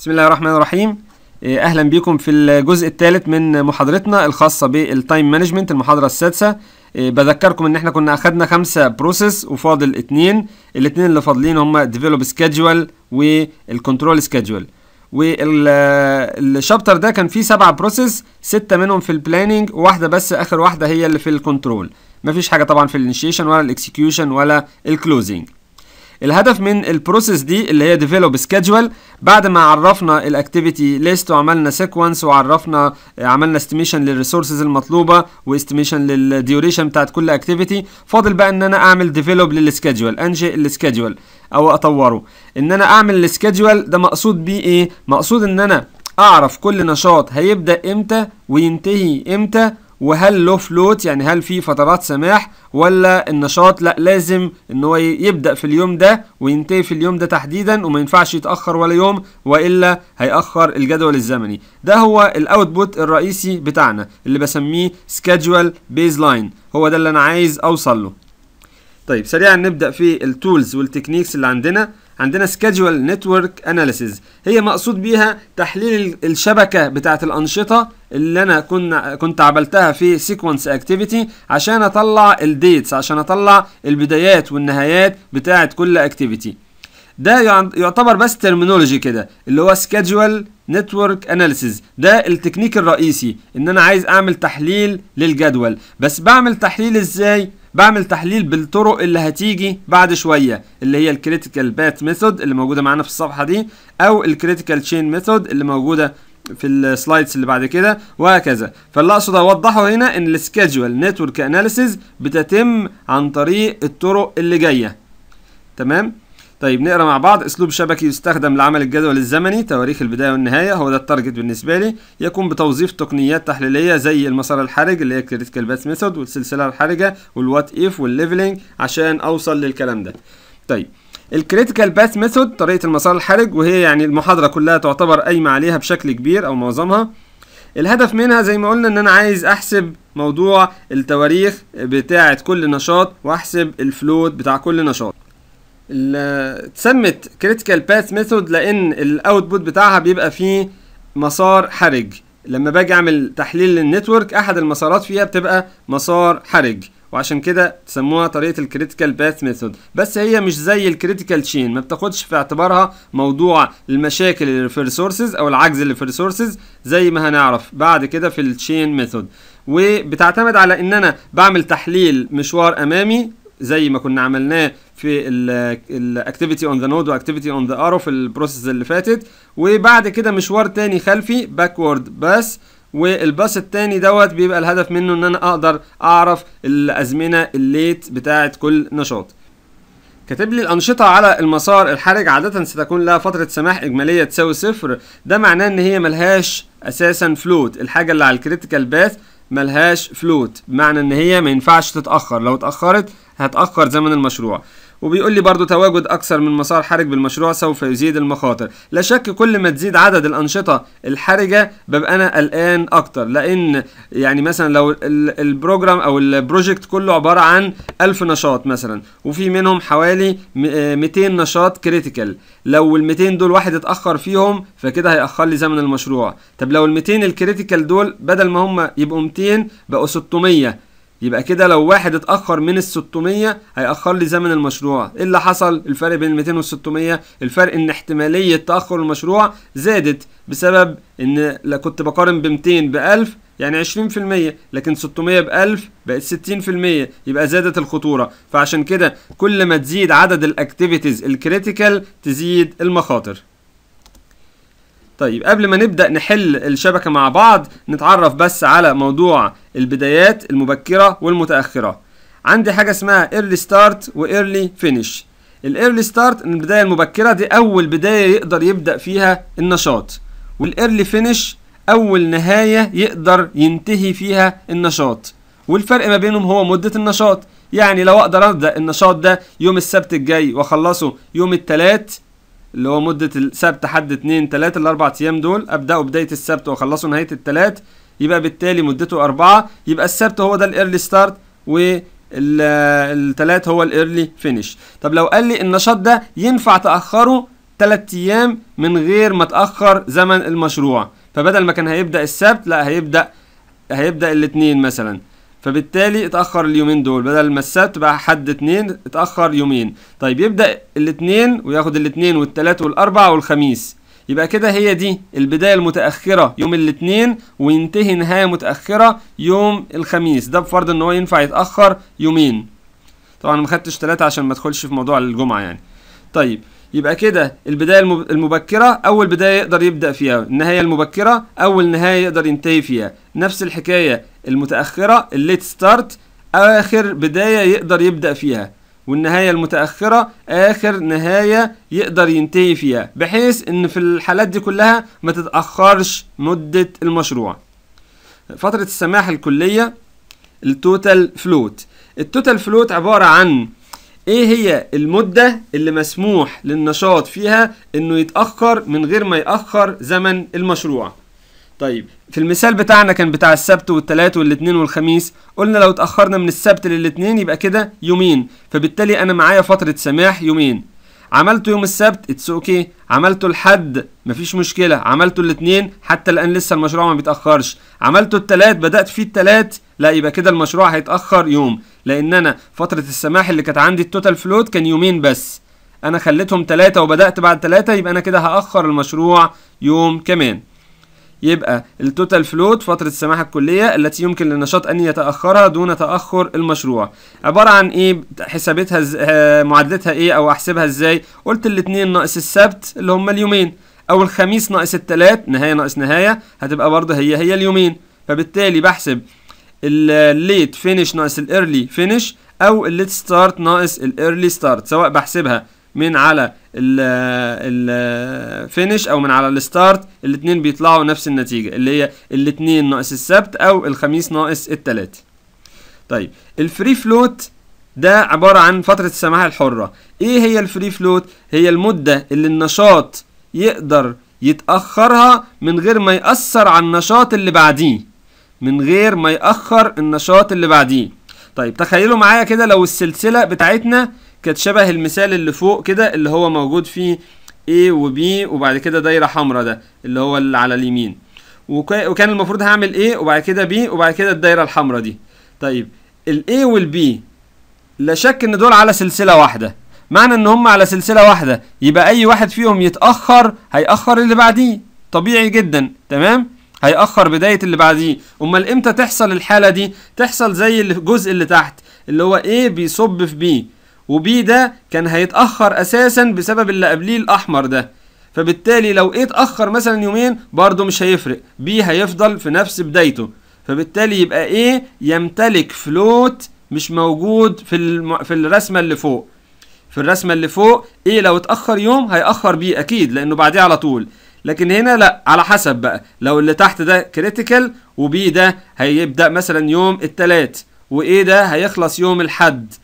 بسم الله الرحمن الرحيم إيه، اهلا بكم في الجزء الثالث من محاضرتنا الخاصه بالتايم مانجمنت المحاضره السادسه إيه، بذكركم ان احنا كنا اخدنا خمسه بروسيس وفاضل اثنين الاثنين اللي فاضلين هما ديفلوب سكيدجول والكنترول سكيدجول والشابتر ده كان فيه سبعة بروسيس ستة منهم في البلاننج وواحدة بس آخر واحدة هي اللي في الكنترول مفيش حاجة طبعا في الانيشيشن ولا الاكسكيوشن ولا الكلوزنج الهدف من البروسيس دي اللي هي ديفلوب سكيدجول بعد ما عرفنا الاكتيفيتي ليست وعملنا سيكونس وعرفنا آه، عملنا استيميشن للريسورسز المطلوبه واستيميشن للديوريشن بتاعت كل اكتيفيتي فاضل بقى ان انا اعمل ديفلوب للسكيدجول انشئ السكيدجول او اطوره ان انا اعمل السكيدجول ده مقصود بيه ايه مقصود ان انا اعرف كل نشاط هيبدا امتى وينتهي امتى وهل له فلوت يعني هل في فترات سماح ولا النشاط لا لازم ان هو يبدا في اليوم ده وينتهي في اليوم ده تحديدا وما ينفعش يتاخر ولا يوم والا هياخر الجدول الزمني ده هو الاوتبوت الرئيسي بتاعنا اللي بسميه سكادجول بيز لاين هو ده اللي انا عايز اوصل له طيب سريعا نبدا في التولز والتكنيكس اللي عندنا عندنا سكادجول نتورك اناليسيز هي مقصود بيها تحليل الشبكه بتاعه الانشطه اللي انا كنا كنت عملتها في سيكونس اكتيفيتي عشان اطلع الديتس عشان اطلع البدايات والنهايات بتاعه كل اكتيفيتي ده يعتبر بس ترمينولوجي كده اللي هو سكادجوال نتورك اناليسيز ده التكنيك الرئيسي ان انا عايز اعمل تحليل للجدول بس بعمل تحليل ازاي بعمل تحليل بالطرق اللي هتيجي بعد شويه اللي هي الكريتيكال بات ميثود اللي موجوده معانا في الصفحه دي او الكريتيكال تشين ميثود اللي موجوده في السلايدز اللي بعد كده وهكذا فاللي اقصد اوضحه هنا ان السكجول نتورك اناليسيز بتتم عن طريق الطرق اللي جايه تمام طيب نقرا مع بعض اسلوب شبكي يستخدم لعمل الجدول الزمني تواريخ البدايه والنهايه هو ده التارجت بالنسبه لي يكون بتوظيف تقنيات تحليليه زي المسار الحرج اللي هي الكريتيكال باث ميثود والسلسله الحرجه والوات ايف والليفلنج عشان اوصل للكلام ده طيب الكريتيكال باث ميثود طريقه المسار الحرج وهي يعني المحاضره كلها تعتبر قايمه عليها بشكل كبير او معظمها الهدف منها زي ما قلنا ان انا عايز احسب موضوع التواريخ بتاعه كل نشاط واحسب الفلوت بتاع كل نشاط اتسمت كريتيكال باث ميثود لان الاوتبوت بتاعها بيبقى فيه مسار حرج لما باجي اعمل تحليل للنتورك احد المسارات فيها بتبقى مسار حرج وعشان كده سموها طريقه الكريتيكال باث ميثود بس هي مش زي الكريتيكال تشين ما بتاخدش في اعتبارها موضوع المشاكل اللي في الريسورسز او العجز اللي في الريسورسز زي ما هنعرف بعد كده في التشين ميثود وبتعتمد على ان انا بعمل تحليل مشوار امامي زي ما كنا عملناه في الاكتيفيتي اون ذا نود واكتيفيتي اون ذا ارو في البروسيس اللي فاتت وبعد كده مشوار تاني خلفي باكورد بس والباص التاني دوت بيبقى الهدف منه ان انا اقدر اعرف الازمنه الليت بتاعه كل نشاط كاتب لي الأنشطة على المسار الحرج عادة ستكون لها فترة سماح إجمالية تساوي صفر ده معناه إن هي ملهاش أساسا فلوت الحاجة اللي على الكريتيكال باث ملهاش فلوت بمعنى إن هي ما ينفعش تتأخر لو اتأخرت هتأخر زمن المشروع وبيقول لي برضو تواجد أكثر من مسار حرج بالمشروع سوف يزيد المخاطر لا شك كل ما تزيد عدد الأنشطة الحرجة ببقى أنا قلقان أكتر لأن يعني مثلا لو البروجرام أو البروجكت كله عبارة عن 1000 نشاط مثلا وفي منهم حوالي 200 آه، نشاط كريتيكال لو ال 200 دول واحد اتأخر فيهم فكده هيأخر لي زمن المشروع طب لو ال 200 الكريتيكال دول بدل ما هم يبقوا 200 بقوا 600 يبقى كده لو واحد اتاخر من ال 600 هياخر لي زمن المشروع ايه اللي حصل الفرق بين ال 200 وال 600 الفرق ان احتماليه تاخر المشروع زادت بسبب ان لو كنت بقارن ب 200 ب 1000 يعني 20% لكن 600 ب 1000 بقت 60% يبقى زادت الخطوره فعشان كده كل ما تزيد عدد الاكتيفيتيز الكريتيكال تزيد المخاطر طيب قبل ما نبدأ نحل الشبكة مع بعض نتعرف بس على موضوع البدايات المبكرة والمتأخرة عندي حاجة اسمها ايرلي ستارت وايرلي فينيش الايرلي ستارت البداية المبكرة دي أول بداية يقدر يبدأ فيها النشاط والايرلي فينش أول نهاية يقدر ينتهي فيها النشاط والفرق ما بينهم هو مدة النشاط يعني لو أقدر أبدأ النشاط ده يوم السبت الجاي وأخلصه يوم الثلاث اللي هو مدة السبت حد اتنين 3 الأربع أيام دول أبدأه بداية السبت وأخلصه نهاية الثلاث يبقى بالتالي مدته أربعة يبقى السبت هو ده الإيرلي ستارت و الثلاث هو الإيرلي فينيش طب لو قال لي النشاط ده ينفع تأخره تلات أيام من غير ما تأخر زمن المشروع فبدل ما كان هيبدأ السبت لا هيبدأ هيبدأ الاثنين مثلا فبالتالي اتأخر اليومين دول بدل ما السبت بقى حد اتنين اتأخر يومين طيب يبدأ الاتنين وياخد الاتنين والتلات والأربع والخميس يبقى كده هي دي البداية المتأخرة يوم الاتنين وينتهي نهاية متأخرة يوم الخميس ده بفرض ان هو ينفع يتأخر يومين طبعا ما خدتش تلاتة عشان ما ادخلش في موضوع الجمعة يعني طيب يبقى كده البداية المبكرة أول بداية يقدر يبدأ فيها النهاية المبكرة أول نهاية يقدر ينتهي فيها نفس الحكاية المتأخرة الليت ستارت آخر بداية يقدر يبدأ فيها والنهاية المتأخرة آخر نهاية يقدر ينتهي فيها بحيث إن في الحالات دي كلها ما تتأخرش مدة المشروع فترة السماح الكلية التوتال فلوت التوتال فلوت عبارة عن ايه هي المدة اللي مسموح للنشاط فيها انه يتأخر من غير ما يأخر زمن المشروع طيب في المثال بتاعنا كان بتاع السبت والتلات والاثنين والخميس قلنا لو اتأخرنا من السبت للاثنين يبقى كده يومين فبالتالي انا معايا فترة سماح يومين عملته يوم السبت اتس اوكي عملته الحد مفيش مشكله عملته الاثنين حتى الان لسه المشروع ما بيتاخرش عملته التلات بدات فيه التلات لا يبقى كده المشروع هيتاخر يوم لان انا فتره السماح اللي كانت عندي التوتال فلوت كان يومين بس انا خليتهم تلاتة وبدات بعد تلاتة يبقى انا كده هاخر المشروع يوم كمان يبقى التوتال فلوت فترة السماحة الكلية التي يمكن للنشاط أن يتأخرها دون تأخر المشروع عبارة عن إيه حسابتها ز... آه، معادلتها إيه أو أحسبها إزاي قلت الاتنين ناقص السبت اللي هما اليومين أو الخميس ناقص التلات نهاية ناقص نهاية هتبقى برضه هي هي اليومين فبالتالي بحسب الليت فينش ناقص الايرلي فينش او الليت ستارت ناقص الايرلي ستارت سواء بحسبها من على الفينش او من على الستارت الاثنين بيطلعوا نفس النتيجه اللي هي الاثنين ناقص السبت او الخميس ناقص الثلاث طيب الفري فلوت ده عباره عن فتره السماح الحره ايه هي الفري فلوت هي المده اللي النشاط يقدر يتاخرها من غير ما ياثر على النشاط اللي بعديه من غير ما ياخر النشاط اللي بعديه طيب تخيلوا معايا كده لو السلسله بتاعتنا كانت شبه المثال اللي فوق كده اللي هو موجود فيه A و B وبعد كده دايرة حمراء ده اللي هو اللي على اليمين وكان المفروض هعمل A وبعد كده B وبعد كده الدايرة الحمراء دي طيب ال A وال B لا شك ان دول على سلسلة واحدة معنى ان هم على سلسلة واحدة يبقى اي واحد فيهم يتأخر هيأخر اللي بعديه طبيعي جدا تمام هيأخر بداية اللي بعديه امال امتى تحصل الحالة دي تحصل زي الجزء اللي تحت اللي هو A بيصب في B وبي ده كان هيتأخر أساسا بسبب اللي قبليه الأحمر ده فبالتالي لو ايه اتأخر مثلا يومين برضه مش هيفرق بي هيفضل في نفس بدايته فبالتالي يبقى ايه يمتلك فلوت مش موجود في الم... في الرسمة اللي فوق في الرسمة اللي فوق ايه لو اتأخر يوم هيأخر بيه اكيد لانه بعديه على طول لكن هنا لا على حسب بقى لو اللي تحت ده كريتيكال وبي ده هيبدأ مثلا يوم التلات وايه ده هيخلص يوم الحد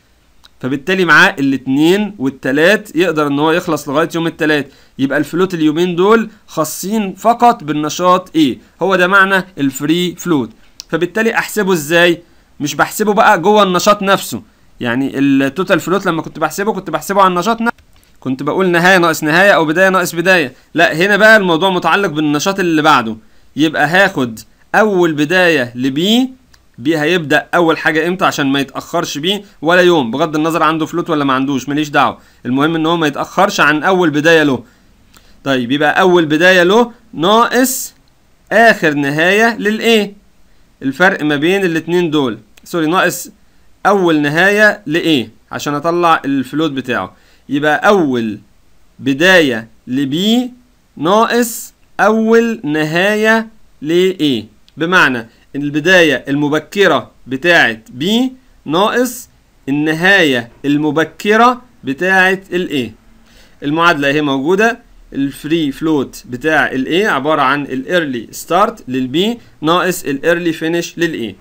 فبالتالي معاه الاثنين والتلات يقدر ان هو يخلص لغايه يوم التلات يبقى الفلوت اليومين دول خاصين فقط بالنشاط ايه هو ده معنى الفري فلوت فبالتالي احسبه ازاي مش بحسبه بقى جوه النشاط نفسه يعني التوتال فلوت لما كنت بحسبه كنت بحسبه على النشاط نفسه كنت بقول نهايه ناقص نهايه او بدايه ناقص بدايه لا هنا بقى الموضوع متعلق بالنشاط اللي بعده يبقى هاخد اول بدايه لبي بيه هيبدا اول حاجه امتى عشان ما يتاخرش بيه ولا يوم بغض النظر عنده فلوت ولا ما عندوش ماليش دعوه المهم ان هو ما يتاخرش عن اول بدايه له طيب يبقى اول بدايه له ناقص اخر نهايه للايه الفرق ما بين الاتنين دول سوري ناقص اول نهايه لايه عشان اطلع الفلوت بتاعه يبقى اول بدايه لبي ناقص اول نهايه لايه بمعنى البداية المبكرة بتاعة B ناقص النهاية المبكرة بتاعة الاي A المعادلة اهي موجودة الفري فلوت بتاع الاي A عبارة عن الايرلي ستارت للبي B ناقص الايرلي فينش للاي A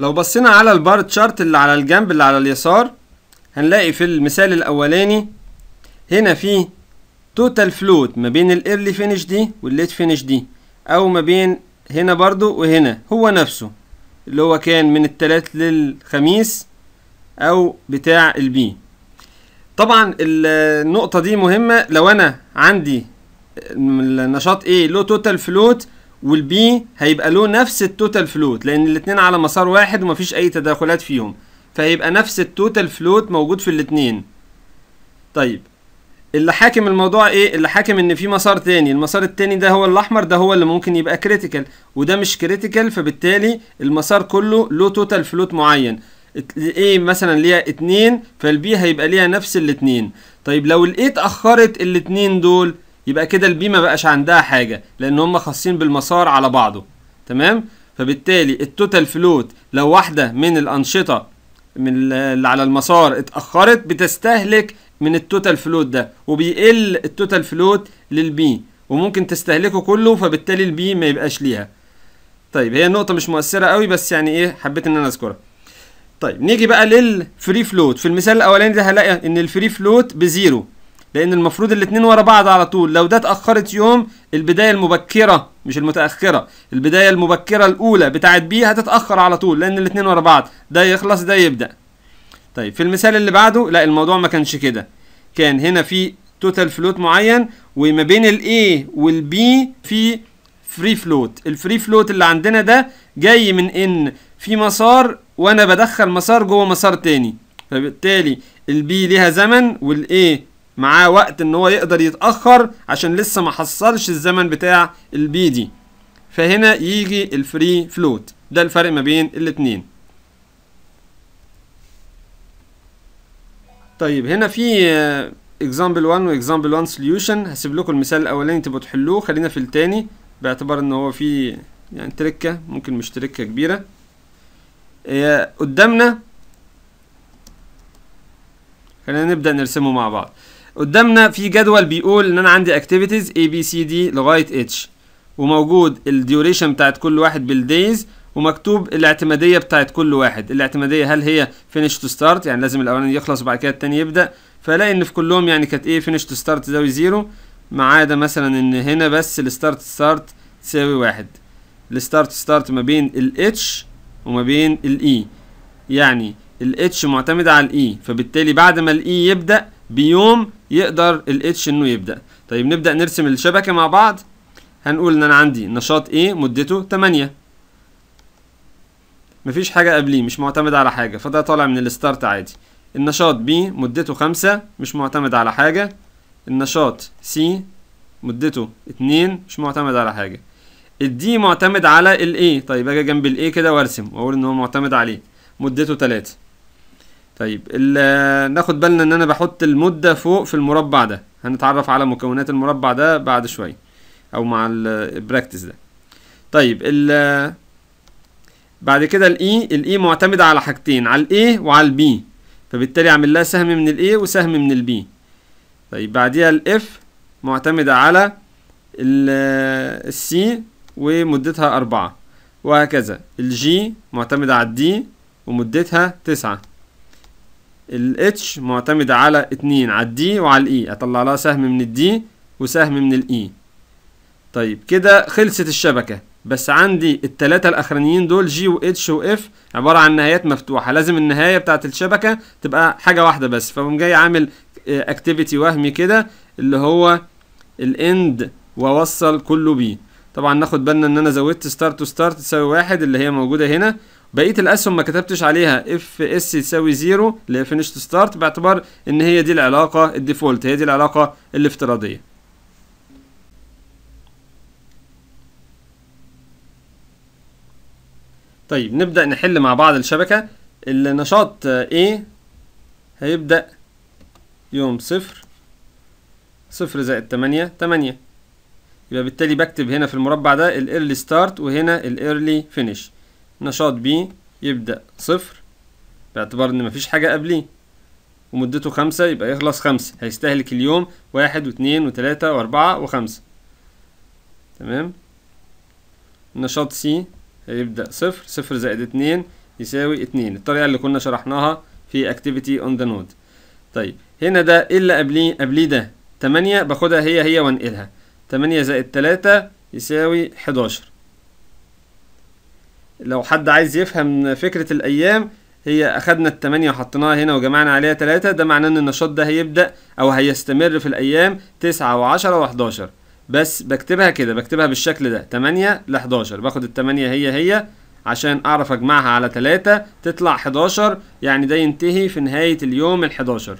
لو بصينا على البار تشارت اللي على الجنب اللي على اليسار هنلاقي في المثال الاولاني هنا في توتال فلوت ما بين الايرلي فينش دي والليت فينش دي او ما بين هنا برضو وهنا هو نفسه اللي هو كان من الثلاث للخميس او بتاع البي طبعا النقطة دي مهمة لو انا عندي النشاط A له توتال فلوت والبي هيبقى له نفس التوتال فلوت لان الاتنين على مسار واحد ومفيش اي تداخلات فيهم فهيبقى نفس التوتال فلوت موجود في الاتنين طيب اللي حاكم الموضوع ايه اللي حاكم ان في مسار تاني المسار التاني ده هو الاحمر ده هو اللي ممكن يبقى كريتيكال وده مش كريتيكال فبالتالي المسار كله له توتال فلوت معين ايه مثلا ليها اتنين فالبي هيبقى ليها نفس الاتنين طيب لو الايه اتاخرت الاتنين دول يبقى كده البي ما بقاش عندها حاجه لان هم خاصين بالمسار على بعضه تمام فبالتالي التوتال فلوت لو واحده من الانشطه من اللي على المسار اتاخرت بتستهلك من التوتال فلوت ده وبيقل التوتال فلوت للبي وممكن تستهلكه كله فبالتالي البي ما يبقاش ليها طيب هي نقطه مش مؤثره قوي بس يعني ايه حبيت ان انا اذكرها طيب نيجي بقى للفري فلوت في المثال الاولاني ده هلاقي ان الفري فلوت بزيرو لان المفروض الاثنين ورا بعض على طول لو ده اتاخرت يوم البدايه المبكره مش المتاخره البدايه المبكره الاولى بتاعت بي هتتاخر على طول لان الاثنين ورا بعض ده يخلص ده يبدا طيب في المثال اللي بعده لا الموضوع ما كانش كده كان هنا في توتال فلوت معين وما بين الاي والبي في فري فلوت الفري فلوت اللي عندنا ده جاي من ان في مسار وانا بدخل مسار جوه مسار تاني فبالتالي البي ليها زمن والاي معاه وقت ان هو يقدر يتاخر عشان لسه ما حصلش الزمن بتاع البي دي فهنا يجي الفري فلوت ده الفرق ما بين الاتنين طيب هنا في اكزامبل 1 واكزامبل 1 سوليوشن هسيب لكم المثال الاولاني تبقوا تحلوه خلينا في التاني باعتبار ان هو فيه يعني تركه ممكن مش تركه كبيره هي إيه، قدامنا خلينا نبدا نرسمه مع بعض قدامنا في جدول بيقول ان انا عندي اكتيفيتيز اي بي سي دي لغايه اتش وموجود الديوريشن بتاعت كل واحد بالدايز ومكتوب الاعتماديه بتاعت كل واحد الاعتماديه هل هي فينيش تو ستارت يعني لازم الاولاني يخلص وبعد كده التاني يبدا فلاقي ان في كلهم يعني كانت ايه فينيش تو ستارت تساوي زيرو ما عدا مثلا ان هنا بس الستارت ستارت تساوي واحد الستارت ستارت ما بين الاتش وما بين الاي e. يعني الاتش معتمده على الاي e، فبالتالي بعد ما الاي e يبدا بيوم يقدر الاتش انه يبدا طيب نبدا نرسم الشبكه مع بعض هنقول ان انا عندي نشاط إيه مدته 8 مفيش حاجة قبليه مش معتمد على حاجة فده طالع من الستارت عادي النشاط بي مدته خمسة مش معتمد على حاجة النشاط سي مدته اتنين مش معتمد على حاجة الدي معتمد على ال A طيب اجي جنب ال A كده وارسم واقول ان هو معتمد عليه مدته تلاتة طيب آه، ناخد بالنا ان انا بحط المدة فوق في المربع ده هنتعرف على مكونات المربع ده بعد شوية او مع البراكتس آه، ده طيب ال آه، بعد كده الاي e، الاي e معتمدة على حاجتين على الاي وعلى البي فبالتالي اعمل لها سهم من الاي وسهم من البي طيب بعديها الاف معتمدة على السي ومدتها أربعة وهكذا الجي معتمدة على الدي ومدتها تسعة الاتش معتمدة على اتنين على الدي وعلى الاي e. اطلع لها سهم من الدي وسهم من الاي طيب كده خلصت الشبكة بس عندي التلاتة الاخرانيين دول جي واتش واف عباره عن نهايات مفتوحه لازم النهايه بتاعه الشبكه تبقى حاجه واحده بس فقوم جاي عامل اكتيفيتي آه، وهمي كده اللي هو الاند واوصل كله بيه طبعا ناخد بالنا ان انا زودت ستارت تو ستارت تساوي واحد اللي هي موجوده هنا بقيه الاسهم ما كتبتش عليها اف اس تساوي زيرو اللي هي فينيش ستارت باعتبار ان هي دي العلاقه الديفولت هي دي العلاقه الافتراضيه طيب نبدأ نحل مع بعض الشبكة النشاط آه، A هيبدأ يوم صفر صفر زائد تمانية تمانية يبقى بالتالي بكتب هنا في المربع ده الايرلي ستارت وهنا الايرلي finish نشاط B يبدأ صفر باعتبار ان مفيش حاجة قبليه ومدته خمسة يبقى يخلص خمسة هيستهلك اليوم واحد واتنين وتلاتة واربعة وخمسة تمام نشاط C هيبدا صفر صفر زائد اتنين يساوي اتنين الطريقة اللي كنا شرحناها في اكتيفيتي اون ذا نود طيب هنا ده الا اللي قبليه قبليه ده تمانية باخدها هي هي وانقلها تمانية زائد تلاتة يساوي حداشر لو حد عايز يفهم فكرة الأيام هي أخدنا التمانية وحطيناها هنا وجمعنا عليها تلاتة ده معناه إن النشاط ده هيبدأ أو هيستمر في الأيام تسعة وعشرة وحداشر بس بكتبها كده بكتبها بالشكل ده 8 ل 11 باخد ال 8 هي هي عشان اعرف اجمعها على 3 تطلع 11 يعني ده ينتهي في نهاية اليوم ال 11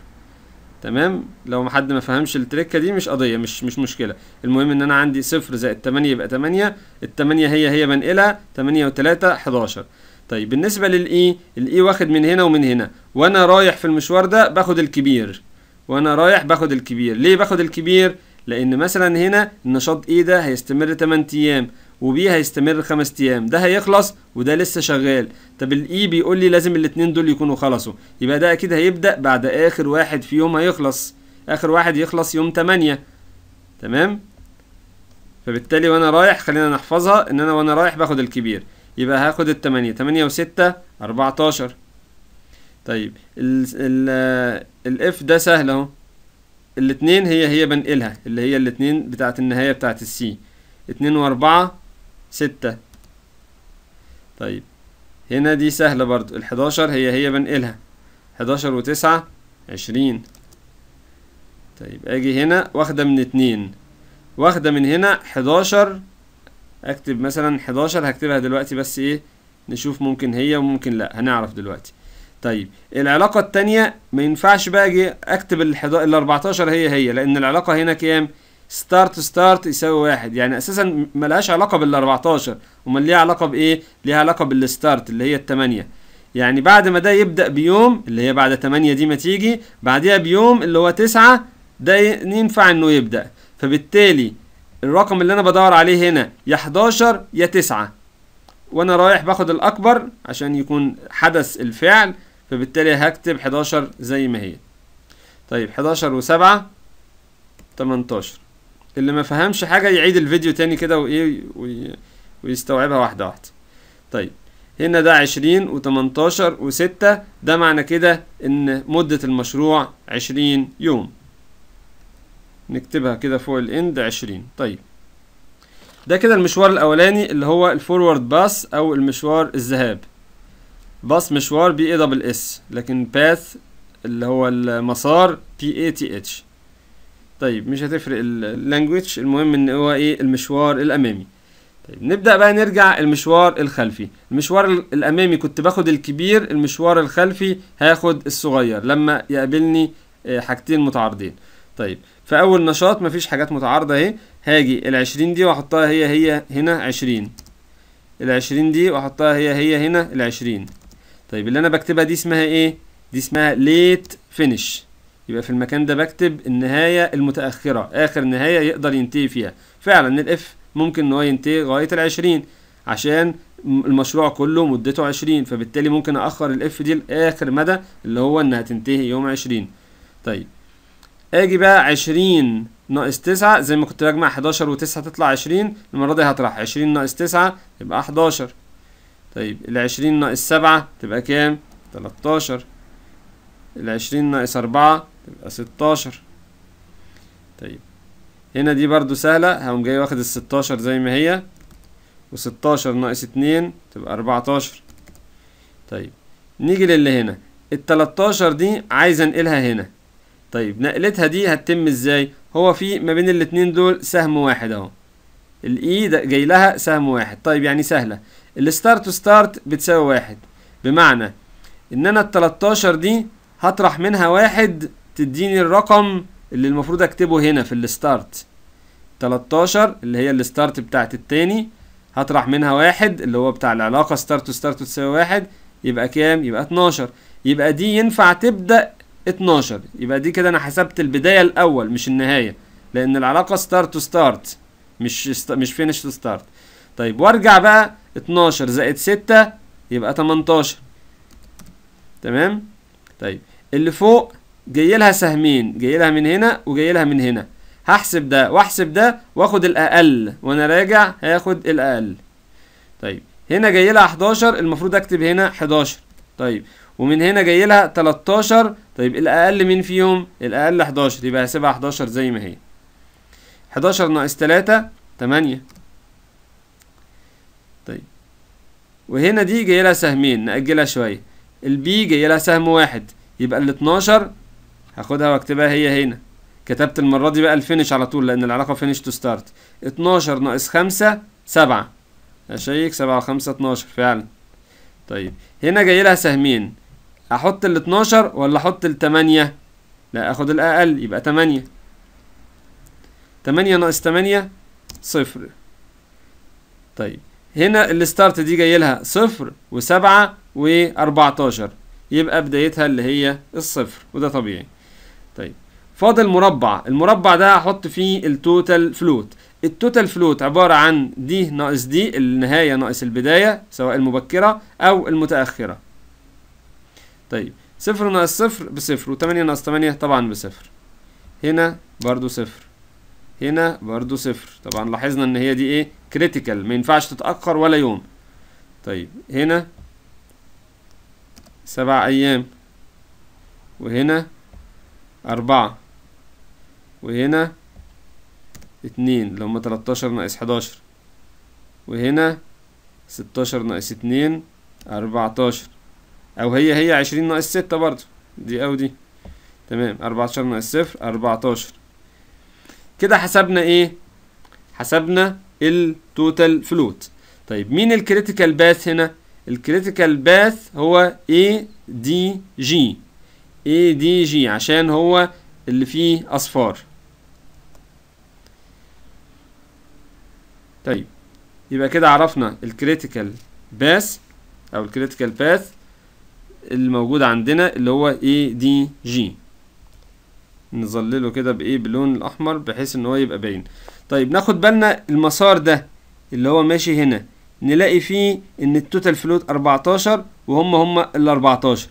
تمام لو ما حد ما فهمش التركه دي مش قضيه مش مش مشكله المهم ان انا عندي صفر زائد 8 يبقى 8 ال8 هي هي بنقلها 8 و3 11 طيب بالنسبه للاي e، الاي e واخد من هنا ومن هنا وانا رايح في المشوار ده باخد الكبير وانا رايح باخد الكبير ليه باخد الكبير لأن مثلا هنا النشاط إيه ده هيستمر 8 أيام وبي هيستمر 5 أيام ده هيخلص وده لسه شغال طب الإي e بيقول لي لازم الاتنين دول يكونوا خلصوا يبقى ده أكيد هيبدأ بعد آخر واحد في يوم هيخلص آخر واحد يخلص يوم 8 تمام فبالتالي وأنا رايح خلينا نحفظها إن أنا وأنا رايح باخد الكبير يبقى هاخد التمانية تمانية وستة أربعتاشر طيب ال ال آه، الإف ده سهل أهو الاثنين هي هي بنقلها اللي هي الاثنين بتاعت النهاية بتاعت السي اتنين واربعة ستة طيب هنا دي سهلة برضو الحداشر هي هي بنقلها حداشر وتسعة عشرين طيب اجي هنا واخدة من اتنين واخدة من هنا حداشر اكتب مثلا حداشر هكتبها دلوقتي بس ايه نشوف ممكن هي وممكن لا هنعرف دلوقتي طيب العلاقة التانية ما ينفعش بقى اجي اكتب ال 14 هي هي لان العلاقة هنا كام؟ ستارت ستارت يساوي واحد يعني اساسا ملهاش علاقة بال 14 امال ليها علاقة بايه؟ ليها علاقة بالستارت اللي هي التمانية يعني بعد ما ده يبدأ بيوم اللي هي بعد 8 دي ما تيجي بعديها بيوم اللي هو 9 ده ينفع انه يبدأ فبالتالي الرقم اللي انا بدور عليه هنا يا 11 يا 9 وانا رايح باخد الاكبر عشان يكون حدث الفعل فبالتالي هكتب 11 زي ما هي طيب 11 و7 18 اللي ما فهمش حاجة يعيد الفيديو تاني كده وإيه ويستوعبها واحدة واحدة طيب هنا ده 20 و18 و6 ده معنى كده إن مدة المشروع 20 يوم نكتبها كده فوق الإند 20 طيب ده كده المشوار الأولاني اللي هو الفورورد باس أو المشوار الذهاب باص مشوار بي اي دبل اس لكن باث اللي هو المسار بي اي تي اتش طيب مش هتفرق اللانجوج المهم ان هو ايه المشوار الامامي طيب نبدا بقى نرجع المشوار الخلفي المشوار الامامي كنت باخد الكبير المشوار الخلفي هاخد الصغير لما يقابلني آه، حاجتين متعارضين طيب في اول نشاط مفيش حاجات متعارضه اهي هاجي العشرين دي واحطها هي هي هنا عشرين العشرين دي واحطها هي هي هنا العشرين طيب اللي انا بكتبها دي اسمها ايه دي اسمها ليت فينش يبقى في المكان ده بكتب النهايه المتاخره اخر نهايه يقدر ينتهي فيها فعلا الاف ممكن ان هو ينتهي لغايه العشرين عشان المشروع كله مدته عشرين فبالتالي ممكن اخر الاف دي لاخر مدى اللي هو انها تنتهي يوم عشرين طيب اجي بقى عشرين ناقص تسعة زي ما كنت بجمع حداشر وتسعة تطلع عشرين المرة دي هطرح عشرين ناقص تسعة يبقى حداشر طيب العشرين ناقص سبعة تبقى كام؟ ال العشرين ناقص أربعة تبقى ستاشر طيب هنا دي برضو سهلة هقوم جاي واخد الستاشر زي ما هي وستاشر ناقص اتنين تبقى أربعتاشر طيب نيجي للي هنا 13 دي عايز انقلها هنا طيب نقلتها دي هتتم ازاي؟ هو في ما بين الاتنين دول سهم واحد اهو الاي e ده جاي لها سهم واحد طيب يعني سهلة الستارت تو ستارت بتساوي واحد بمعنى ان انا ال 13 دي هطرح منها واحد تديني الرقم اللي المفروض اكتبه هنا في الستارت 13 اللي هي الستارت بتاعت التاني هطرح منها واحد اللي هو بتاع العلاقة ستارت تو ستارت تساوي واحد يبقى كام يبقى 12 يبقى دي ينفع تبدأ 12 يبقى دي كده انا حسبت البداية الاول مش النهاية لان العلاقة ستارت تو ستارت مش مش فينش تو ستارت طيب وارجع بقى 12 زائد 6 يبقى 18 تمام طيب اللي فوق جاي لها سهمين جاي لها من هنا وجاي لها من هنا هحسب ده واحسب ده واخد الاقل وانا راجع هاخد الاقل طيب هنا جاي لها 11 المفروض اكتب هنا 11 طيب ومن هنا جاي لها 13 طيب الاقل مين فيهم الاقل 11 يبقى هسيبها 11 زي ما هي 11 ناقص 3 8 وهنا دي جاي لها سهمين نأجلها شوية البي جاي لها سهم واحد يبقى ال 12 هاخدها واكتبها هي هنا كتبت المرة دي بقى الفينش على طول لأن العلاقة فينش تو ستارت 12 ناقص 5 7 أشيك 7 و 5 12 فعلا طيب هنا جاي لها سهمين أحط ال 12 ولا أحط ال 8 لا أخد الأقل يبقى 8 8 ناقص 8 صفر طيب هنا الستارت دي جاي لها صفر وسبعة وأربعتاشر يبقى بدايتها اللي هي الصفر وده طبيعي طيب فاضل مربع المربع ده هحط فيه التوتال فلوت التوتال فلوت عبارة عن دي ناقص دي النهاية ناقص البداية سواء المبكرة أو المتأخرة طيب صفر ناقص صفر بصفر وتمانية ناقص تمانية طبعا بصفر هنا برضو صفر هنا برضو صفر طبعا لاحظنا ان هي دي ايه كريتيكال ما ينفعش تتاخر ولا يوم طيب هنا سبع ايام وهنا أربعة وهنا اتنين اللي هما تلاتاشر ناقص حداشر وهنا ستاشر ناقص اتنين أربعتاشر أو هي هي عشرين ناقص ستة برضه دي أو دي تمام أربعتاشر ناقص صفر أربعتاشر كده حسبنا ايه حسبنا التوتال فلوت طيب مين الكريتيكال باث هنا الكريتيكال باث هو اي دي جي اي دي جي عشان هو اللي فيه اصفار طيب يبقى كده عرفنا الكريتيكال باث او الكريتيكال باث الموجود عندنا اللي هو اي دي جي نظلله كده بايه باللون الاحمر بحيث ان هو يبقى باين طيب ناخد بالنا المسار ده اللي هو ماشي هنا نلاقي فيه ان التوتال فلوت 14 وهم هم ال 14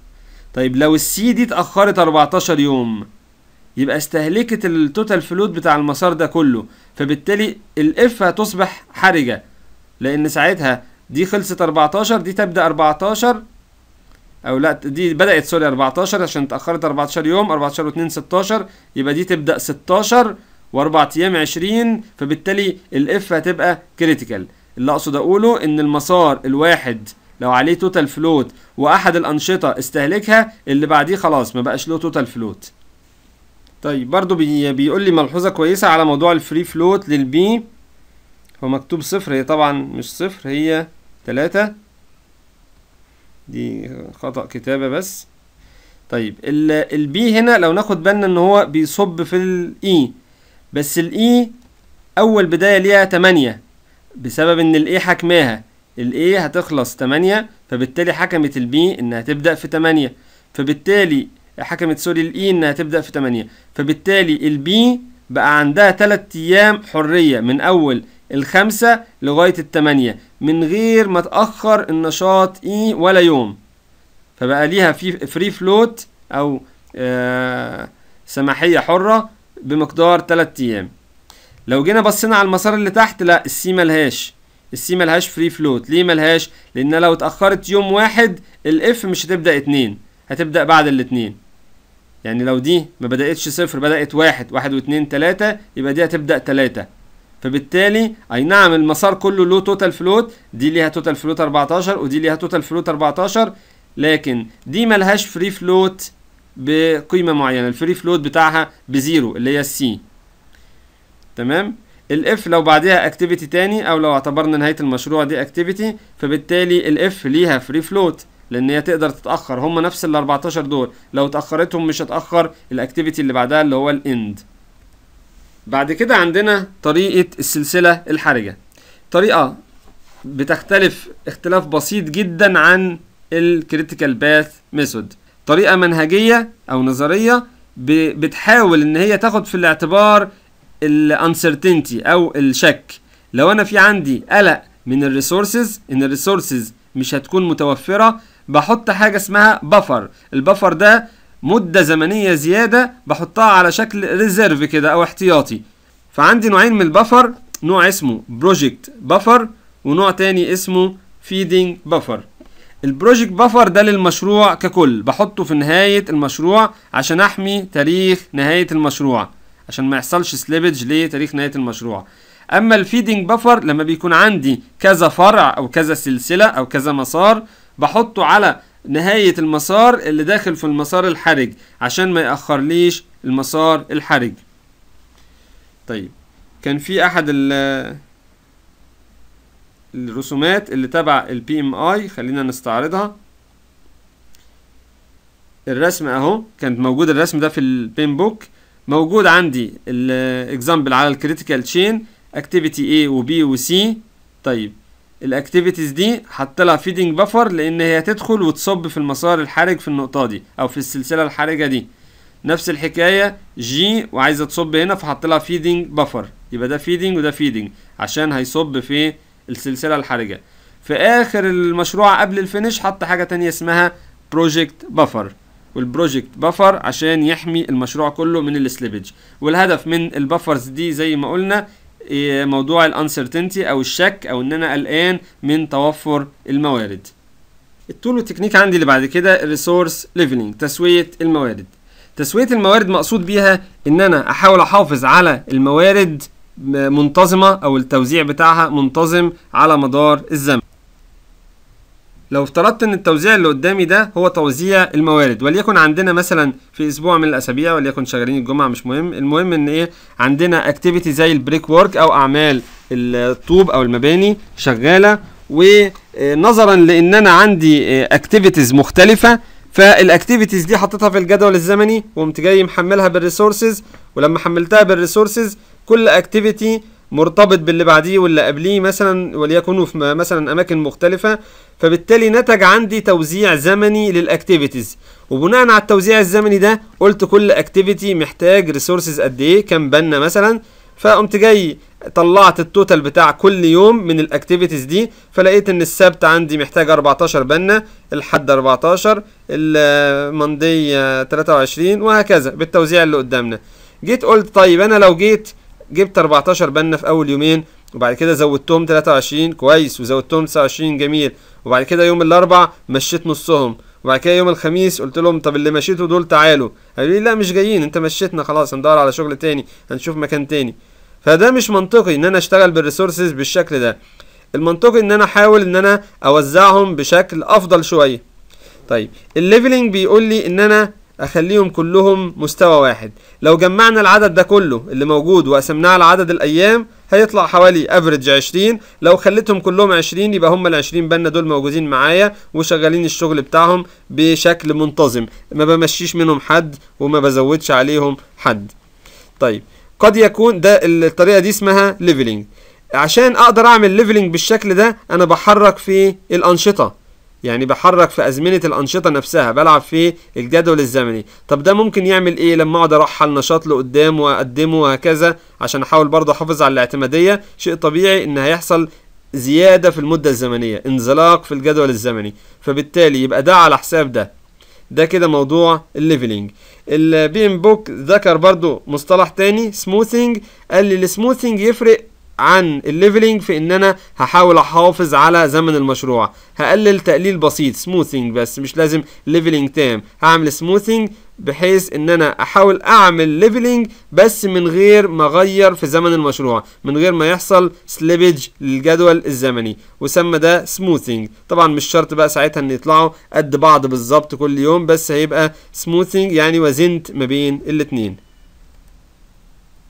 طيب لو السي دي اتاخرت 14 يوم يبقى استهلكت التوتال فلوت بتاع المسار ده كله فبالتالي الاف هتصبح حرجه لان ساعتها دي خلصت 14 دي تبدا 14 او لا دي بدات سوري 14 عشان اتاخرت 14 يوم 14 و2 16 يبقى دي تبدا 16 و4 ايام 20 فبالتالي الاف هتبقى كريتيكال اللي اقصد اقوله ان المسار الواحد لو عليه توتال فلوت واحد الانشطه استهلكها اللي بعديه خلاص ما بقاش له توتال فلوت طيب برضو بي بيقول لي ملحوظه كويسه على موضوع الفري فلوت للبي هو مكتوب صفر هي طبعا مش صفر هي تلاتة دي خطأ كتابة بس طيب البي هنا لو ناخد بالنا ان هو بيصب في الاي e، بس الاي e اول بداية ليها 8 بسبب ان الاي e حكماها الاي هتخلص 8 فبالتالي حكمت البي انها تبدأ في 8 فبالتالي حكمت سوري الاي انها تبدأ في 8 فبالتالي البي بقى عندها 3 ايام حرية من اول الخمسة لغاية التمانية من غير ما تأخر النشاط إي ولا يوم فبقى ليها في فري فلوت أو آه، سماحية حرة بمقدار 3 أيام لو جينا بصينا على المسار اللي تحت لا السي ملهاش السي ملهاش فري فلوت ليه ملهاش لان لو اتاخرت يوم واحد الاف مش هتبدا اتنين هتبدا بعد الاتنين يعني لو دي ما بداتش صفر بدات واحد واحد واتنين تلاته يبقى دي هتبدا تلاته فبالتالي اي نعم المسار كله له توتال فلوت دي ليها توتال فلوت 14 ودي ليها توتال فلوت 14 لكن دي ملهاش فري فلوت بقيمه معينه الفري فلوت بتاعها بزيرو اللي هي السي تمام الاف لو بعدها اكتيفيتي تاني او لو اعتبرنا نهايه المشروع دي اكتيفيتي فبالتالي الاف ليها فري فلوت لان هي تقدر تتاخر هم نفس ال 14 دول لو اتاخرتهم مش هتاخر الاكتيفيتي اللي بعدها اللي هو الاند بعد كده عندنا طريقة السلسلة الحرجة طريقة بتختلف اختلاف بسيط جدا عن الكريتيكال باث ميثود طريقة منهجية أو نظرية بتحاول إن هي تاخد في الاعتبار الانسرتينتي أو الشك لو أنا في عندي قلق من الريسورسز إن الريسورسز مش هتكون متوفرة بحط حاجة اسمها بفر البفر ده مدة زمنية زيادة بحطها على شكل ريزيرف كده أو احتياطي فعندي نوعين من البفر نوع اسمه بروجكت بفر ونوع تاني اسمه فيدنج بفر البروجكت بفر ده للمشروع ككل بحطه في نهاية المشروع عشان أحمي تاريخ نهاية المشروع عشان ما يحصلش سليبج لتاريخ نهاية المشروع أما الفيدنج بفر لما بيكون عندي كذا فرع أو كذا سلسلة أو كذا مسار بحطه على نهاية المسار اللي داخل في المسار الحرج عشان ما يأخرليش المسار الحرج طيب كان في أحد الرسومات اللي تبع البي ام اي خلينا نستعرضها الرسم اهو كانت موجود الرسم ده في البين بوك موجود عندي الاكزامبل على الكريتيكال تشين اكتيفيتي A و B و C طيب الاكتيفيتيز دي لها فيدنج بفر لان هي تدخل وتصب في المسار الحرج في النقطه دي او في السلسله الحرجه دي نفس الحكايه جي وعايزه تصب هنا لها فيدنج بفر يبقى ده فيدنج وده فيدنج عشان هيصب في السلسله الحرجه في اخر المشروع قبل الفينش حط حاجه تانية اسمها بروجكت بفر والبروجكت بفر عشان يحمي المشروع كله من السليبج والهدف من البفرز دي زي ما قلنا إيه، موضوع الانسرتينتي او الشك او ان انا قلقان من توفر الموارد التول والتكنيك عندي اللي بعد كده الريسورس ليفلنج تسويه الموارد تسويه الموارد مقصود بيها ان انا احاول احافظ على الموارد منتظمه او التوزيع بتاعها منتظم على مدار الزمن لو افترضت ان التوزيع اللي قدامي ده هو توزيع الموارد وليكن عندنا مثلا في اسبوع من الاسابيع وليكن شغالين الجمعه مش مهم المهم ان ايه عندنا اكتيفيتي زي البريك وورك او اعمال الطوب او المباني شغاله ونظرا لان انا عندي اكتيفيتيز مختلفه فالاكتيفيتيز دي حطيتها في الجدول الزمني وقمت جاي محملها بالريسورسز ولما حملتها بالريسورسز كل اكتيفيتي مرتبط باللي بعديه واللي قبليه مثلا وليكونوا في مثلا اماكن مختلفه فبالتالي نتج عندي توزيع زمني للاكتيفيتيز وبناء على التوزيع الزمني ده قلت كل اكتيفيتي محتاج ريسورسز قد ايه كام بنا مثلا فقمت جاي طلعت التوتال بتاع كل يوم من الاكتيفيتيز دي فلقيت ان السبت عندي محتاج 14 بنا الحد 14 المندي 23 وهكذا بالتوزيع اللي قدامنا جيت قلت طيب انا لو جيت جبت 14 بنا في اول يومين وبعد كده زودتهم 23 كويس وزودتهم 29 جميل وبعد كده يوم الاربع مشيت نصهم وبعد كده يوم الخميس قلت لهم طب اللي مشيته دول تعالوا قالوا لي لا مش جايين انت مشيتنا خلاص هندور على شغل تاني هنشوف مكان تاني فده مش منطقي ان انا اشتغل بالريسورسز بالشكل ده المنطقي ان انا احاول ان انا اوزعهم بشكل افضل شويه طيب الليفلنج بيقول لي ان انا اخليهم كلهم مستوى واحد لو جمعنا العدد ده كله اللي موجود وقسمناه على عدد الايام هيطلع حوالي افريج 20 لو خليتهم كلهم 20 يبقى هم ال 20 بنا دول موجودين معايا وشغالين الشغل بتاعهم بشكل منتظم ما بمشيش منهم حد وما بزودش عليهم حد طيب قد يكون ده الطريقه دي اسمها ليفلنج عشان اقدر اعمل ليفلنج بالشكل ده انا بحرك في الانشطه يعني بحرك في ازمنه الانشطه نفسها بلعب في الجدول الزمني طب ده ممكن يعمل ايه لما اقعد ارحل نشاط لقدام واقدمه وهكذا عشان احاول برضه احافظ على الاعتماديه شيء طبيعي ان هيحصل زياده في المده الزمنيه انزلاق في الجدول الزمني فبالتالي يبقى ده على حساب ده ده كده موضوع الليفلينج البي ام بوك ذكر برضو مصطلح تاني سموثينج قال لي السموثينج يفرق عن الليفلينج في ان انا هحاول احافظ على زمن المشروع هقلل تقليل بسيط سموثينج بس مش لازم ليفلينج تام هعمل سموثينج بحيث ان انا احاول اعمل ليفلينج بس من غير ما اغير في زمن المشروع من غير ما يحصل سليبج للجدول الزمني وسمى ده سموثينج طبعا مش شرط بقى ساعتها ان يطلعوا قد بعض بالظبط كل يوم بس هيبقى سموثينج يعني وزنت ما بين الاتنين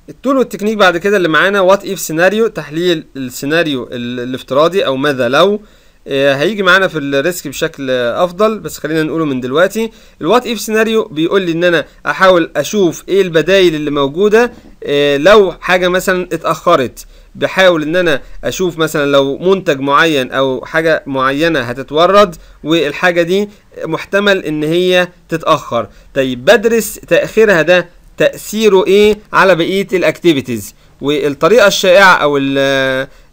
التول والتكنيك بعد كده اللي معانا وات اف سيناريو تحليل السيناريو الافتراضي او ماذا لو آه، هيجي معانا في الريسك بشكل افضل بس خلينا نقوله من دلوقتي الوات اف سيناريو بيقول لي ان انا احاول اشوف ايه البدايل اللي موجوده آه، لو حاجه مثلا اتاخرت بحاول ان انا اشوف مثلا لو منتج معين او حاجه معينه هتتورد والحاجه دي محتمل ان هي تتاخر طيب بدرس تاخيرها ده تأثيره ايه على بقية الاكتيفيتيز والطريقة الشائعة او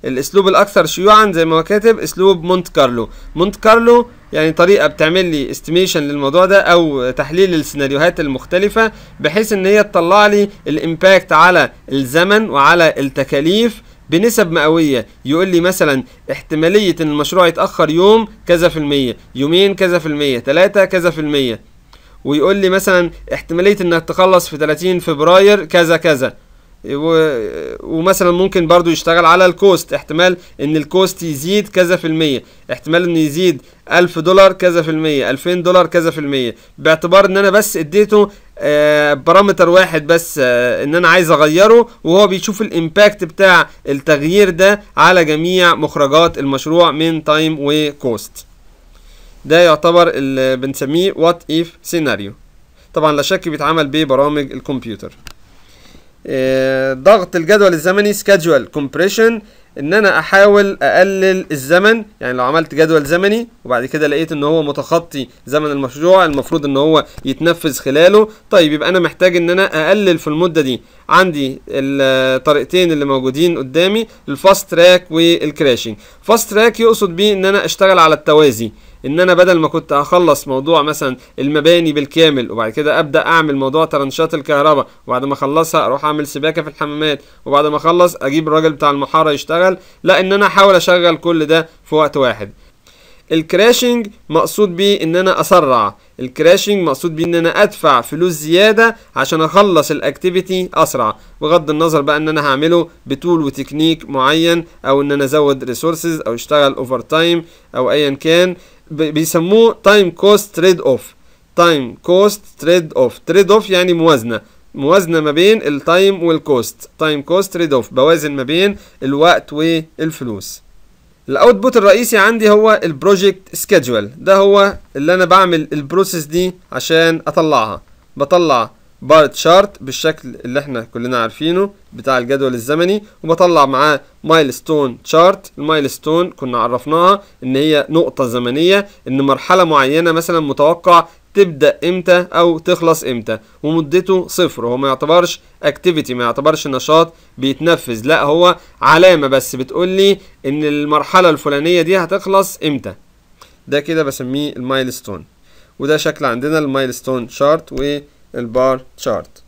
الاسلوب الاكثر شيوعا زي ما هو كاتب اسلوب مونت كارلو مونت كارلو يعني طريقه بتعمل لي استيميشن للموضوع ده او تحليل السيناريوهات المختلفه بحيث ان هي تطلع لي الامباكت على الزمن وعلى التكاليف بنسب مئويه يقول لي مثلا احتماليه ان المشروع يتاخر يوم كذا في الميه يومين كذا في الميه ثلاثه كذا في الميه ويقول لي مثلا احتماليه انك تخلص في 30 فبراير كذا كذا ومثلا ممكن برضو يشتغل على الكوست احتمال ان الكوست يزيد كذا في المية احتمال ان يزيد الف دولار كذا في المية الفين دولار كذا في المية باعتبار ان انا بس اديته آه بارامتر واحد بس آه، ان انا عايز اغيره وهو بيشوف الامباكت بتاع التغيير ده على جميع مخرجات المشروع من تايم وكوست ده يعتبر اللي بنسميه وات اف سيناريو طبعا لا شك بيتعمل ببرامج الكمبيوتر آه، ضغط الجدول الزمني سكادجوال كومبريشن ان انا احاول اقلل الزمن يعني لو عملت جدول زمني وبعد كده لقيت ان هو متخطي زمن المشروع المفروض ان هو يتنفذ خلاله طيب يبقى انا محتاج ان انا اقلل في المده دي عندي الطريقتين اللي موجودين قدامي الفاست تراك والكراشنج فاست تراك يقصد بيه ان انا اشتغل على التوازي ان انا بدل ما كنت اخلص موضوع مثلا المباني بالكامل وبعد كده ابدا اعمل موضوع ترنشات الكهرباء وبعد ما اخلصها اروح اعمل سباكه في الحمامات وبعد ما اخلص اجيب الراجل بتاع المحاره يشتغل لا ان انا احاول اشغل كل ده في وقت واحد الكراشنج مقصود بيه ان انا اسرع الكراشنج مقصود بيه ان انا ادفع فلوس زياده عشان اخلص الاكتيفيتي اسرع بغض النظر بقى ان انا هعمله بتول وتكنيك معين او ان انا ازود ريسورسز او اشتغل اوفر تايم او ايا كان بيسموه تايم كوست تريد اوف تايم كوست تريد اوف تريد اوف يعني موازنه موازنه ما بين التايم والكوست تايم كوست تريد اوف بوازن ما بين الوقت والفلوس الاوتبوت الرئيسي عندي هو البروجكت سكيدجول ده هو اللي انا بعمل البروسيس دي عشان اطلعها بطلع بار تشارت بالشكل اللي احنا كلنا عارفينه بتاع الجدول الزمني وبطلع معاه مايلستون تشارت المايلستون كنا عرفناها ان هي نقطة زمنية ان مرحلة معينة مثلا متوقع تبدأ امتى او تخلص امتى ومدته صفر هو ما يعتبرش اكتيفيتي ما يعتبرش نشاط بيتنفذ لا هو علامة بس بتقول لي ان المرحلة الفلانية دي هتخلص امتى ده كده بسميه المايلستون وده شكل عندنا المايلستون شارت و البار تشارت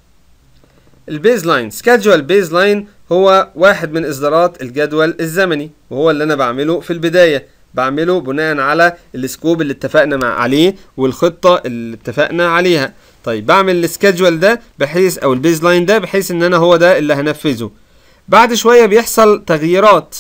البيز لاين سكادجوال بيز لاين هو واحد من اصدارات الجدول الزمني وهو اللي انا بعمله في البدايه بعمله بناء على السكوب اللي اتفقنا مع عليه والخطه اللي اتفقنا عليها طيب بعمل السكادجول ده بحيث او البيز لاين ده بحيث ان انا هو ده اللي هنفذه بعد شويه بيحصل تغييرات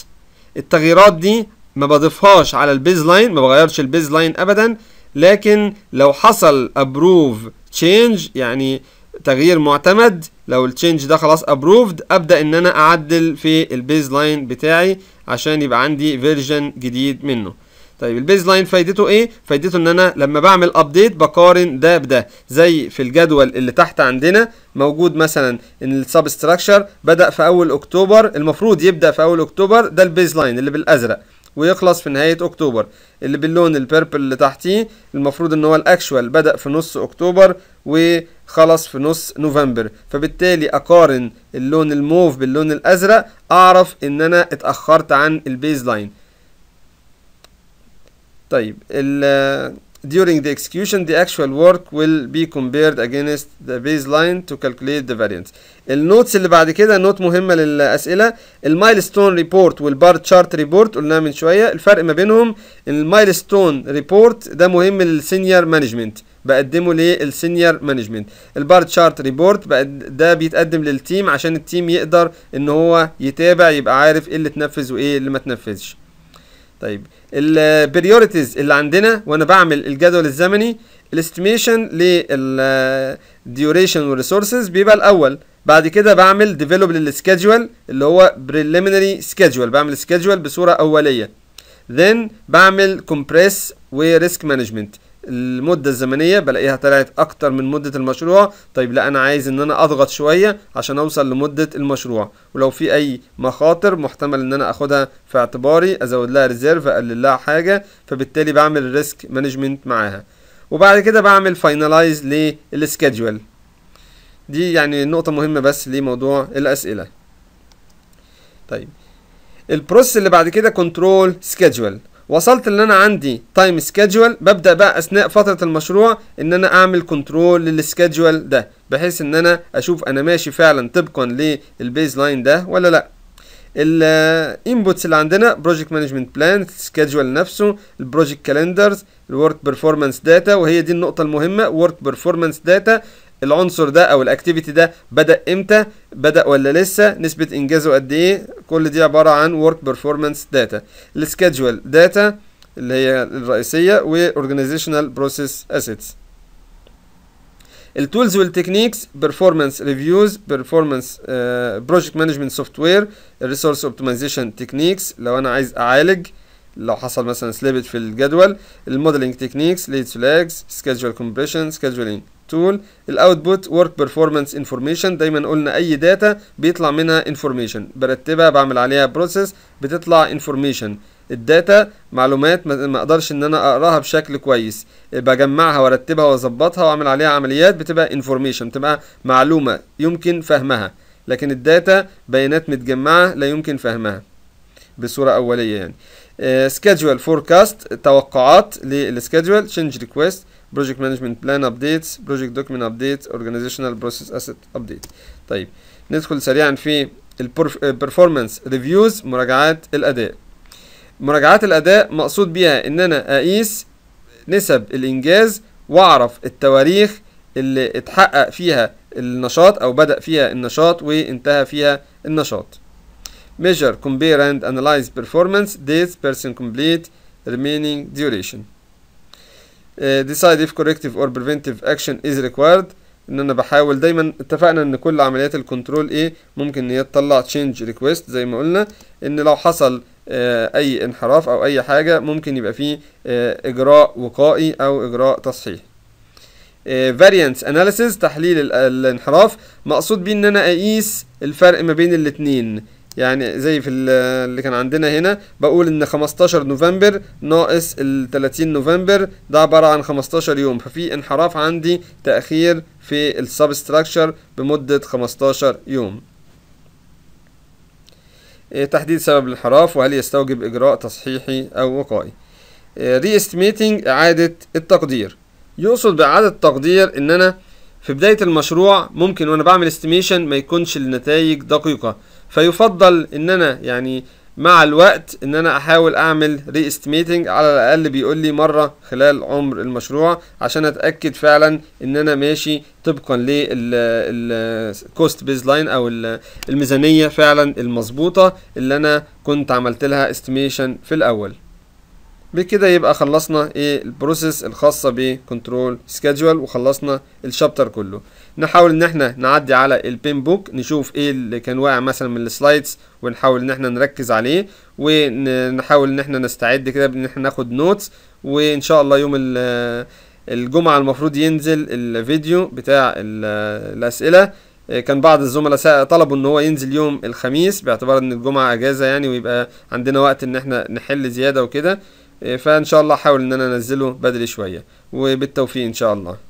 التغييرات دي ما بضيفهاش على البيز لاين ما بغيرش البيز لاين ابدا لكن لو حصل ابروف تشينج يعني تغيير معتمد لو التشينج ده خلاص ابروفد ابدا ان انا اعدل في البيز لاين بتاعي عشان يبقى عندي فيرجن جديد منه طيب البيز لاين فايدته ايه فايدته ان انا لما بعمل ابديت بقارن ده بده زي في الجدول اللي تحت عندنا موجود مثلا ان السبستراكشر بدا في اول اكتوبر المفروض يبدا في اول اكتوبر ده البيز لاين اللي بالازرق ويخلص في نهاية أكتوبر اللي باللون البيربل اللي تحتيه المفروض إن هو الأكشوال بدأ في نص أكتوبر وخلص في نص نوفمبر فبالتالي أقارن اللون الموف باللون الأزرق أعرف إن أنا اتأخرت عن البيز لاين طيب ال during the execution the actual work will be compared against the baseline to calculate the variance النوتس اللي بعد كده نوت مهمة للأسئلة المايلستون ريبورت والبار تشارت ريبورت قلناها من شوية الفرق ما بينهم المايلستون ريبورت ده مهم للسينيور مانجمنت بقدمه للسينيور مانجمنت البار تشارت ريبورت ده بيتقدم للتيم عشان التيم يقدر ان هو يتابع يبقى عارف ايه اللي اتنفذ وايه اللي ما اتنفذش طيب البريوريتيز اللي عندنا وانا بعمل الجدول الزمني الاستيميشن للديوريشن والريسورسز بيبقى الاول بعد كده بعمل ديفلوب للسكيدجول اللي هو بريليمينري سكيدجول بعمل سكيدجول بصوره اوليه ذن بعمل كومبريس وريسك مانجمنت المده الزمنيه بلاقيها طلعت اكتر من مده المشروع طيب لا انا عايز ان انا اضغط شويه عشان اوصل لمده المشروع ولو في اي مخاطر محتمل ان انا اخدها في اعتباري ازود لها ريزيرف اقلل لها حاجه فبالتالي بعمل ريسك مانجمنت معاها وبعد كده بعمل فاينلايز للسكيدجول دي يعني نقطه مهمه بس لموضوع الاسئله طيب البروسس اللي بعد كده كنترول سكيدجول وصلت ان انا عندي تايم سكادجول ببدا بقى اثناء فتره المشروع ان انا اعمل كنترول للسكادجول ده بحيث ان انا اشوف انا ماشي فعلا طبقا للبيز لاين ده ولا لا الانبوتس اللي عندنا بروجكت مانجمنت بلان سكادجول نفسه البروجكت كالندرز الورك بيرفورمانس داتا وهي دي النقطه المهمه ورك بيرفورمانس داتا العنصر ده او الاكتيفيتي ده بدا امتى بدا ولا لسه نسبه انجازه قد ايه كل دي عباره عن ورك بيرفورمانس داتا السكيدجول داتا اللي هي الرئيسيه واورجانيزيشنال بروسيس اسيتس التولز والتكنيكس بيرفورمانس ريفيوز بيرفورمانس بروجكت مانجمنت سوفت وير الريسورس اوبتمايزيشن تكنيكس لو انا عايز اعالج لو حصل مثلا سليبت في الجدول الموديلنج تكنيكس ليدز فلاجز سكيدجول كومبريشن سكيدجولينج تول الاوتبوت ورك بيرفورمانس انفورميشن دايما قلنا اي داتا بيطلع منها انفورميشن برتبها بعمل عليها بروسيس بتطلع انفورميشن الداتا معلومات ما اقدرش ان انا اقراها بشكل كويس بجمعها وارتبها واظبطها واعمل عليها عمليات بتبقى انفورميشن بتبقى معلومه يمكن فهمها لكن الداتا بيانات متجمعه لا يمكن فهمها بصوره اوليه يعني سكيدجول آه، فوركاست توقعات للسكيدجول تشينج ريكويست بروجكت مانجمنت بلان ابديتس بروجكت دوكيمنت ابديت اورجانيزيشنال بروسيس اسيت ابديت طيب ندخل سريعا في البرفورمانس آه، ريفيوز مراجعات الاداء مراجعات الاداء مقصود بيها ان انا اقيس نسب الانجاز واعرف التواريخ اللي اتحقق فيها النشاط او بدا فيها النشاط وانتهى فيها النشاط measure compare and analyze performance dates person complete remaining duration Uh, decide if corrective or preventive action is required ان انا بحاول دايما اتفقنا ان كل عمليات الكنترول ايه ممكن ان هي تطلع change request زي ما قلنا ان لو حصل آه، اي انحراف او اي حاجة ممكن يبقى فيه آه، اجراء وقائي او اجراء تصحيح آه، variance analysis تحليل الانحراف مقصود بيه ان انا اقيس الفرق ما بين الاتنين يعني زي في اللي كان عندنا هنا بقول ان 15 نوفمبر ناقص ال 30 نوفمبر ده عباره عن 15 يوم ففي انحراف عندي تاخير في السبستراكشر بمده 15 يوم إيه، تحديد سبب الانحراف وهل يستوجب اجراء تصحيحي او وقائي ري إيه، استيميتنج اعاده التقدير يقصد باعاده التقدير ان انا في بدايه المشروع ممكن وانا بعمل استيميشن ما يكونش النتائج دقيقه فيفضل ان انا يعني مع الوقت ان انا احاول اعمل ري استيميتنج على الاقل بيقول لي مره خلال عمر المشروع عشان اتاكد فعلا ان انا ماشي طبقا للكوست بيز لاين او الميزانيه فعلا المظبوطه اللي انا كنت عملت لها استيميشن في الاول بكده يبقى خلصنا ايه البروسيس الخاصه بكنترول سكادجول وخلصنا الشابتر كله نحاول ان احنا نعدي على البين بوك نشوف ايه اللي كان واقع مثلا من السلايدز ونحاول ان احنا نركز عليه ونحاول ان احنا نستعد كده بان احنا ناخد نوتس وان شاء الله يوم آه، الجمعة المفروض ينزل الفيديو بتاع آه، الاسئلة آه، كان بعض الزملاء طلبوا ان هو ينزل يوم الخميس باعتبار ان الجمعة اجازة يعني ويبقى عندنا وقت ان احنا نحل زيادة وكده فان شاء الله احاول ان انا انزله بدري شوية وبالتوفيق ان شاء الله